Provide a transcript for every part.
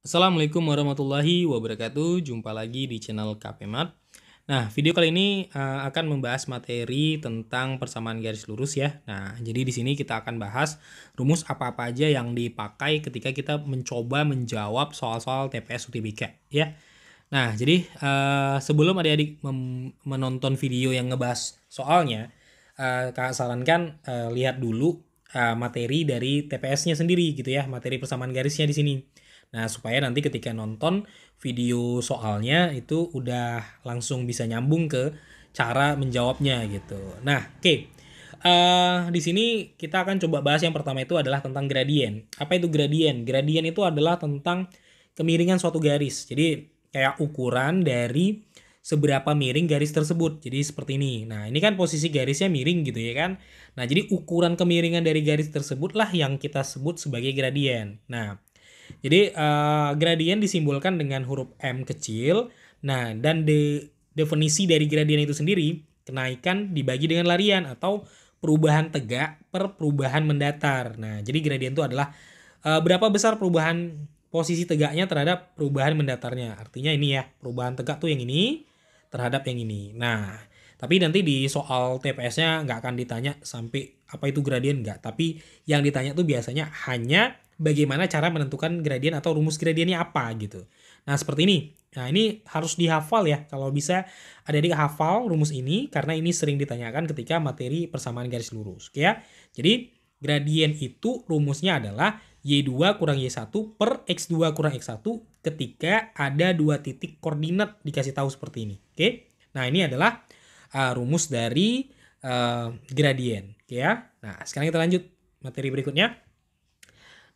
Assalamualaikum warahmatullahi wabarakatuh. Jumpa lagi di channel KPMAT. Nah, video kali ini eh, akan membahas materi tentang persamaan garis lurus ya. Nah, jadi di sini kita akan bahas rumus apa-apa aja yang dipakai ketika kita mencoba menjawab soal-soal TPS UTBK ya. Nah, jadi eh, sebelum adik-adik menonton video yang ngebahas soalnya, uh, Kak sarankan lihat dulu materi dari TPS-nya sendiri gitu ya, materi persamaan garisnya di sini. Nah, supaya nanti ketika nonton video soalnya itu udah langsung bisa nyambung ke cara menjawabnya gitu. Nah, oke. Okay. Uh, eh, di sini kita akan coba bahas yang pertama itu adalah tentang gradien. Apa itu gradien? Gradien itu adalah tentang kemiringan suatu garis. Jadi kayak ukuran dari seberapa miring garis tersebut. Jadi seperti ini. Nah, ini kan posisi garisnya miring gitu ya kan. Nah, jadi ukuran kemiringan dari garis tersebutlah yang kita sebut sebagai gradien. Nah, jadi uh, gradien disimbolkan dengan huruf M kecil. Nah, dan de definisi dari gradien itu sendiri, kenaikan dibagi dengan larian atau perubahan tegak per perubahan mendatar. Nah, jadi gradien itu adalah uh, berapa besar perubahan posisi tegaknya terhadap perubahan mendatarnya. Artinya ini ya, perubahan tegak tuh yang ini terhadap yang ini. Nah, tapi nanti di soal TPS-nya nggak akan ditanya sampai apa itu gradien nggak. Tapi yang ditanya tuh biasanya hanya bagaimana cara menentukan gradien atau rumus gradiennya apa gitu. Nah, seperti ini. Nah, ini harus dihafal ya. Kalau bisa ada di hafal rumus ini karena ini sering ditanyakan ketika materi persamaan garis lurus, Oke ya. Jadi, gradien itu rumusnya adalah Y2 kurang Y1 per X2 kurang X1 ketika ada dua titik koordinat dikasih tahu seperti ini. Oke. Nah, ini adalah uh, rumus dari uh, gradien. Oke ya. Nah, sekarang kita lanjut materi berikutnya.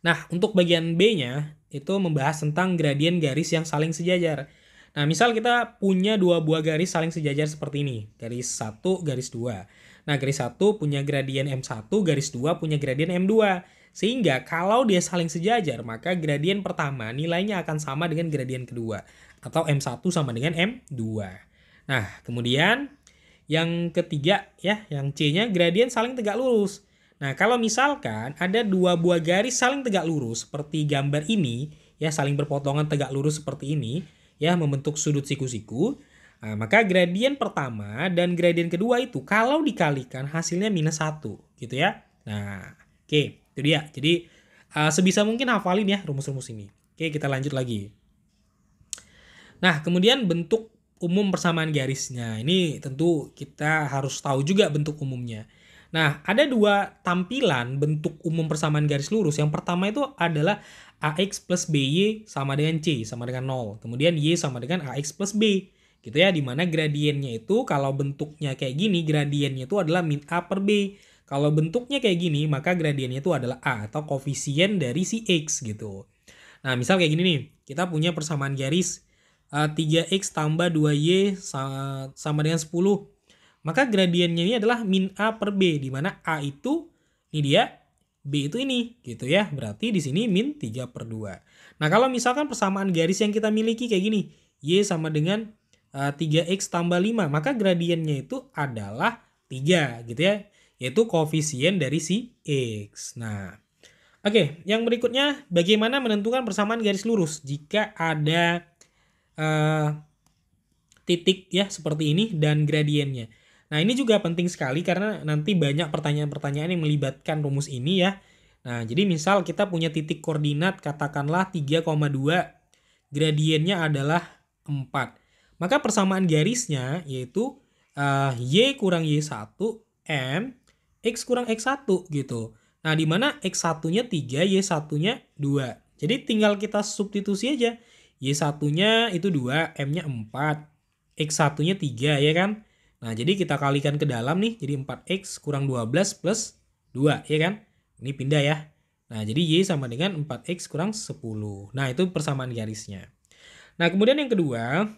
Nah, untuk bagian B-nya itu membahas tentang gradien garis yang saling sejajar. Nah, misal kita punya dua buah garis saling sejajar seperti ini. Garis 1, garis 2. Nah, garis 1 punya gradien M1, garis 2 punya gradien M2. Sehingga kalau dia saling sejajar, maka gradien pertama nilainya akan sama dengan gradien kedua. Atau M1 sama dengan M2. Nah, kemudian yang ketiga ya, yang C-nya gradien saling tegak lurus. Nah, kalau misalkan ada dua buah garis saling tegak lurus seperti gambar ini, ya saling berpotongan tegak lurus seperti ini, ya membentuk sudut siku-siku, nah, maka gradien pertama dan gradien kedua itu kalau dikalikan hasilnya minus satu, gitu ya. Nah, oke, okay, itu dia. Jadi uh, sebisa mungkin hafalin ya rumus-rumus ini. Oke, okay, kita lanjut lagi. Nah, kemudian bentuk umum persamaan garisnya. Ini tentu kita harus tahu juga bentuk umumnya. Nah, ada dua tampilan bentuk umum persamaan garis lurus. Yang pertama itu adalah AX plus BY sama dengan C, sama dengan 0. Kemudian Y sama dengan AX plus B. Gitu ya, dimana gradiennya itu kalau bentuknya kayak gini, gradiennya itu adalah min A per B. Kalau bentuknya kayak gini, maka gradiennya itu adalah A atau koefisien dari si X gitu. Nah, misal kayak gini nih, kita punya persamaan garis uh, eh, 3X tambah 2Y sama, sama dengan 10 maka gradiennya ini adalah min A per B, di mana A itu, ini dia, B itu ini, gitu ya. Berarti di sini min 3 per 2. Nah, kalau misalkan persamaan garis yang kita miliki kayak gini, Y sama dengan uh, eh, 3X tambah 5, maka gradiennya itu adalah 3, gitu ya. Yaitu koefisien dari si X. Nah, oke. yang berikutnya, bagaimana menentukan persamaan garis lurus jika ada uh, titik ya seperti ini dan gradiennya. Nah ini juga penting sekali karena nanti banyak pertanyaan-pertanyaan yang melibatkan rumus ini ya. Nah jadi misal kita punya titik koordinat katakanlah 3,2 gradiennya adalah 4. Maka persamaan garisnya yaitu uh, Y kurang Y1 M X kurang X1 gitu. Nah dimana X1-nya 3, Y1-nya 2. Jadi tinggal kita substitusi aja. Y1-nya itu 2, M-nya 4, X1-nya 3 ya kan. Nah, jadi kita kalikan ke dalam nih, jadi 4x kurang 12 plus 2, ya kan? Ini pindah ya. Nah, jadi Y sama dengan 4x kurang 10. Nah, itu persamaan garisnya. Nah, kemudian yang kedua,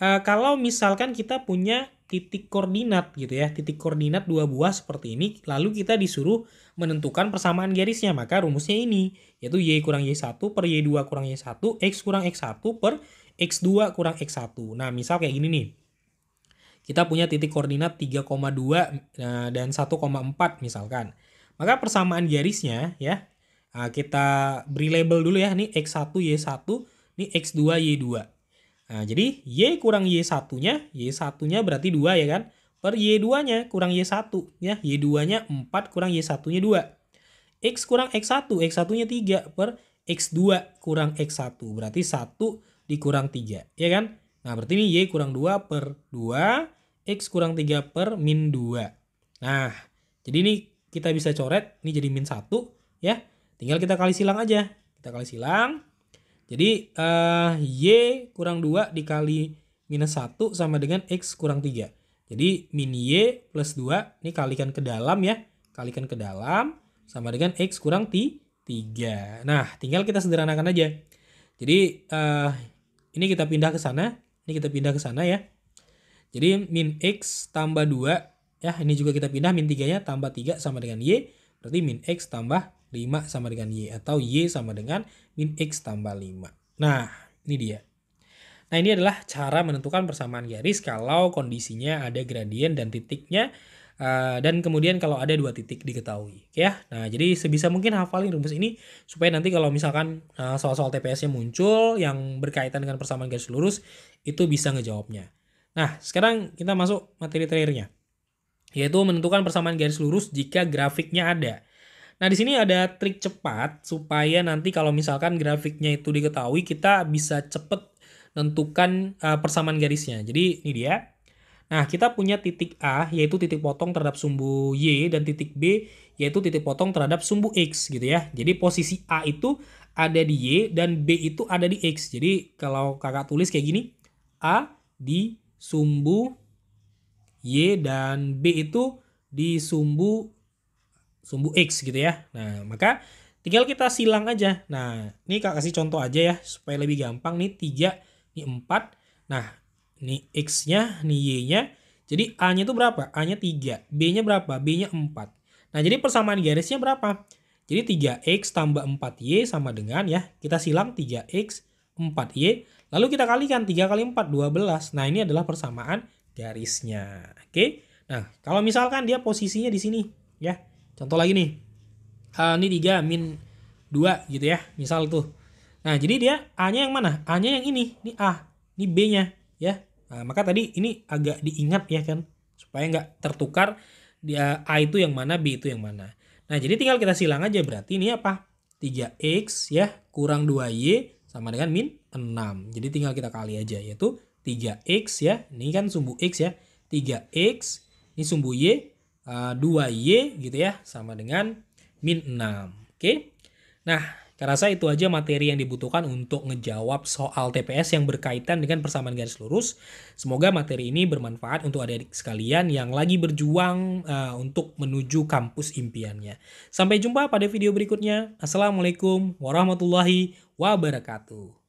eh, kalau misalkan kita punya titik koordinat gitu ya, titik koordinat dua buah seperti ini, lalu kita disuruh menentukan persamaan garisnya, maka rumusnya ini, yaitu Y kurang Y1 per Y2 kurang Y1, X kurang X1 per X2 kurang X1. Nah, misal kayak gini nih kita punya titik koordinat 3,2 eh, dan 1,4 misalkan. Maka persamaan garisnya ya, eh, kita beri label dulu ya, ini X1, Y1, ini X2, Y2. Nah, jadi Y kurang Y1-nya, Y1-nya berarti 2 ya kan? Per Y2-nya kurang Y1 ya, Y2-nya 4 kurang Y1-nya 2. X kurang X1, X1-nya 3 per X2 kurang X1, berarti 1 dikurang 3, ya kan? Nah, berarti ini Y kurang 2 per 2, X kurang 3 per min 2. Nah, jadi ini kita bisa coret, ini jadi min 1 ya. Tinggal kita kali silang aja. Kita kali silang. Jadi uh, Y kurang 2 dikali minus 1 sama dengan X kurang 3. Jadi min Y plus 2, ini kalikan ke dalam ya. Kalikan ke dalam sama dengan X kurang 3. Nah, tinggal kita sederhanakan aja. Jadi uh, ini kita pindah ke sana ini kita pindah ke sana ya. Jadi min X tambah 2, ya ini juga kita pindah min 3-nya tambah 3 sama dengan Y. Berarti min X tambah 5 sama dengan Y. Atau Y sama dengan min X tambah 5. Nah, ini dia. Nah, ini adalah cara menentukan persamaan garis kalau kondisinya ada gradien dan titiknya uh, dan kemudian kalau ada dua titik diketahui ya nah jadi sebisa mungkin hafalin rumus ini supaya nanti kalau misalkan uh, soal-soal TPS-nya muncul yang berkaitan dengan persamaan garis lurus itu bisa ngejawabnya nah sekarang kita masuk materi terakhirnya yaitu menentukan persamaan garis lurus jika grafiknya ada Nah, di sini ada trik cepat supaya nanti kalau misalkan grafiknya itu diketahui, kita bisa cepet tentukan uh, eh, persamaan garisnya. Jadi, ini dia. Nah, kita punya titik A yaitu titik potong terhadap sumbu Y dan titik B yaitu titik potong terhadap sumbu X gitu ya. Jadi posisi A itu ada di Y dan B itu ada di X. Jadi kalau kakak tulis kayak gini, A di sumbu Y dan B itu di sumbu sumbu X gitu ya. Nah, maka tinggal kita silang aja. Nah, ini kakak kasih contoh aja ya supaya lebih gampang nih 3, ini 4. Nah, Nih X-nya, nih Y-nya. Jadi A-nya itu berapa? A-nya 3. B-nya berapa? B-nya 4. Nah, jadi persamaan garisnya berapa? Jadi 3X tambah 4Y sama dengan ya, kita silang 3X, 4Y. Lalu kita kalikan 3 kali 4, 12. Nah, ini adalah persamaan garisnya. Oke. Nah, kalau misalkan dia posisinya di sini ya. Contoh lagi nih. Uh, ini 3 min 2 gitu ya, misal tuh. Nah, jadi dia A-nya yang mana? A-nya yang ini, ini A, ini B-nya ya. Nah, maka tadi ini agak diingat ya kan supaya nggak tertukar dia A itu yang mana, B itu yang mana. Nah, jadi tinggal kita silang aja berarti ini apa? 3x ya kurang 2y sama dengan min 6. Jadi tinggal kita kali aja yaitu 3x ya. Ini kan sumbu x ya. 3x ini sumbu y eh, dua 2y gitu ya sama dengan min 6. Oke. Nah, karena saya itu aja materi yang dibutuhkan untuk ngejawab soal TPS yang berkaitan dengan persamaan garis lurus. Semoga materi ini bermanfaat untuk adik-adik sekalian yang lagi berjuang uh, untuk menuju kampus impiannya. Sampai jumpa pada video berikutnya. Assalamualaikum warahmatullahi wabarakatuh.